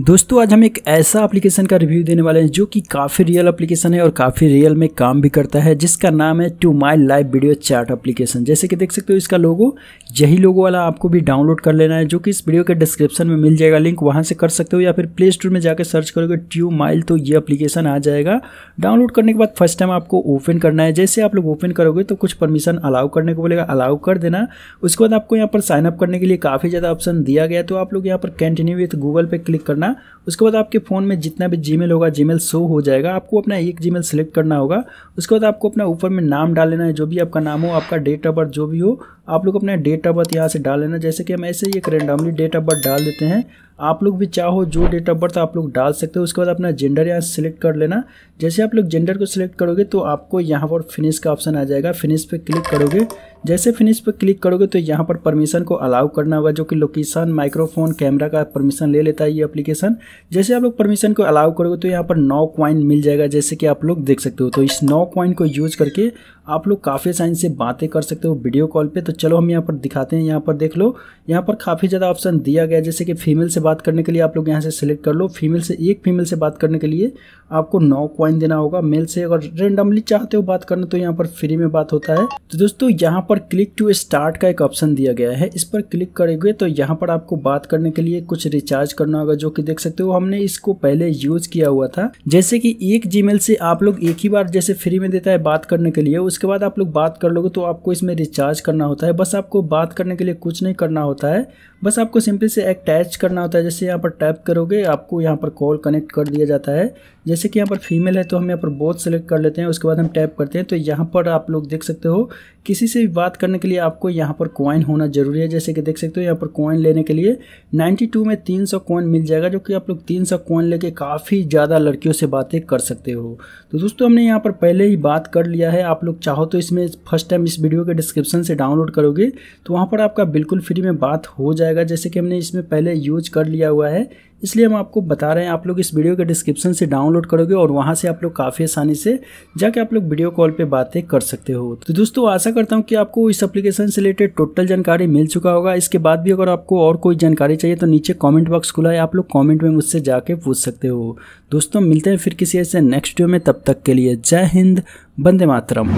दोस्तों आज हम एक ऐसा एप्लीकेशन का रिव्यू देने वाले हैं जो कि काफ़ी रियल एप्लीकेशन है और काफ़ी रियल में काम भी करता है जिसका नाम है to my live video chart application जैसे कि देख सकते हो इसका लोगो यही लोगो वाला आपको भी डाउनलोड कर लेना है जो कि इस वीडियो के डिस्क्रिप्शन में मिल जाएगा लिंक वहाँ से कर सकते हो या फिर प्ले स्टोर में जाकर सर्च करोगे ट्यू माइल तो ये अप्लीकेशन आ जाएगा डाउनलोड करने के बाद फर्स्ट टाइम आपको ओपन करना है जैसे आप लोग ओपन करोगे तो कुछ परमिशन अलाउ करने को बोलेगा अलाउ कर देना उसके बाद आपको यहाँ पर साइनअप करने के लिए काफ़ी ज़्यादा ऑप्शन दिया गया तो आप लोग यहाँ पर कंटिन्यू विथ गूगल पर क्लिक करना करना उसके बाद आपके फ़ोन में जितना भी जीमेल होगा जीमेल शो हो जाएगा आपको अपना एक जीमेल सेलेक्ट करना होगा उसके बाद आपको अपना ऊपर में नाम डाल लेना है जो भी आपका नाम हो आपका डेट ऑफ बर्थ जो भी हो आप लोग अपना डेट ऑफ बर्थ यहाँ से डाल लेना जैसे कि हम ऐसे ही एक रेंडमली डेट ऑफ बर्थ डाल देते हैं आप लोग भी चाहो जो डेट ऑफ बर्थ आप लोग डाल सकते हो उसके बाद अपना जेंडर यहाँ सेलेक्ट कर लेना जैसे आप लोग जेंडर को सिलेक्ट करोगे तो आपको यहाँ पर फिनिश का ऑप्शन आ जाएगा फिनिश पे क्लिक करोगे जैसे फिनिश पे क्लिक करोगे तो यहाँ पर परमिशन को अलाउ करना होगा जो कि लोकेशन माइक्रोफोन कैमरा का परमिशन ले लेता है ये अप्लीकेशन जैसे आप लोग परमिशन को अलाउ करोगे तो यहाँ पर नौ क्वाइन मिल जाएगा जैसे कि आप लोग देख सकते हो तो इस नौ क्वाइन को यूज़ करके आप लोग काफ़ी साइन से बातें कर सकते हो वीडियो कॉल पर तो चलो हम यहाँ पर दिखाते हैं यहाँ पर देख लो यहाँ पर काफ़ी ज़्यादा ऑप्शन दिया गया जैसे कि फीमेल से बात करने के लिए आप लोग यहाँ से सिलेक्ट कर लो फीमेल से एक फीमेल से बात करने के लिए आपको नौ कॉइन देना होगा मेल से अगर रेंडमली चाहते हो बात करना तो यहाँ पर फ्री में बात होता है तो दोस्तों यहाँ पर क्लिक टू स्टार्ट का एक ऑप्शन दिया गया है इस पर क्लिक करेंगे तो यहाँ पर आपको बात करने के लिए कुछ रिचार्ज करना होगा जो कि देख सकते हो हमने इसको पहले यूज किया हुआ था जैसे कि एक जी से आप लोग एक ही बार जैसे फ्री में देता है बात करने के लिए उसके बाद आप लोग बात कर लोगे तो आपको इसमें रिचार्ज करना होता है बस आपको बात करने के लिए कुछ नहीं करना होता है बस आपको सिंपली से अटैच करना होता है होता है जैसे यहाँ पर टैप करोगे आपको यहाँ पर कॉल कनेक्ट कर दिया जाता है जैसे कि यहाँ पर फीमेल है तो हम यहाँ पर बोथ सेलेक्ट कर लेते हैं उसके बाद हम टैप करते हैं तो यहाँ पर आप लोग देख सकते हो किसी से भी बात करने के लिए आपको यहाँ पर कॉइन होना जरूरी है जैसे कि देख सकते हो यहाँ पर कॉइन लेने के लिए 92 में 300 सौ कॉइन मिल जाएगा जो कि आप लोग 300 सौ कॉइन लेके काफ़ी ज़्यादा लड़कियों से बातें कर सकते हो तो दोस्तों हमने यहाँ पर पहले ही बात कर लिया है आप लोग चाहो तो इसमें फर्स्ट टाइम इस वीडियो के डिस्क्रिप्शन से डाउनलोड करोगे तो वहाँ पर आपका बिल्कुल फ्री में बात हो जाएगा जैसे कि हमने इसमें पहले यूज कर कर लिया हुआ है इसलिए हम आपको बता रहे हैं आप लोग इस वीडियो के डिस्क्रिप्शन से डाउनलोड करोगे और वहाँ से आप लोग काफ़ी आसानी से जाके आप लोग वीडियो कॉल पे बातें कर सकते हो तो दोस्तों आशा करता हूँ कि आपको इस एप्लीकेशन से रिलेटेड टोटल जानकारी मिल चुका होगा इसके बाद भी अगर आपको और कोई जानकारी चाहिए तो नीचे कॉमेंट बॉक्स खुला है आप लोग कॉमेंट में मुझसे जाके पूछ सकते हो दोस्तों मिलते हैं फिर किसी ऐसे नेक्स्ट वीडियो में तब तक के लिए जय हिंद बंदे मातरम